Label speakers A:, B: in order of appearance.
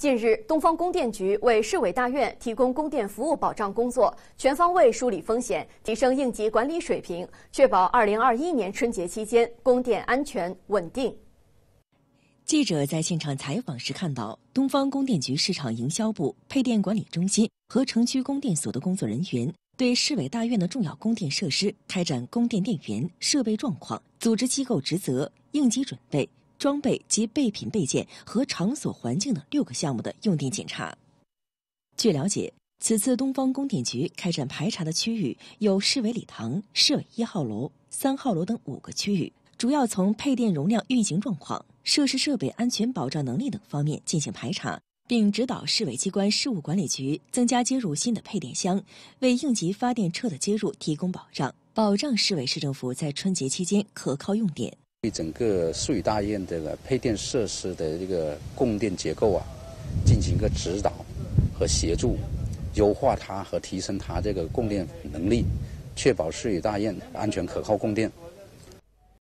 A: 近日，东方供电局为市委大院提供供电服务保障工作，全方位梳理风险，提升应急管理水平，确保二零二一年春节期间供电安全稳定。
B: 记者在现场采访时看到，东方供电局市场营销部配电管理中心和城区供电所的工作人员对市委大院的重要供电设施开展供电电源设备状况、组织机构职责、应急准备。装备及备品备件和场所环境等六个项目的用电检查。据了解，此次东方供电局开展排查的区域有市委礼堂、市委一号楼、三号楼等五个区域，主要从配电容量、运行状况、设施设备安全保障能力等方面进行排查，并指导市委机关事务管理局增加接入新的配电箱，为应急发电车的接入提供保障，保障市委市政府在春节期间可靠用
C: 电。对整个遂大院这个配电设施的这个供电结构啊，进行一个指导和协助，优化它和提升它这个供电能力，确保遂大院安全可靠供电。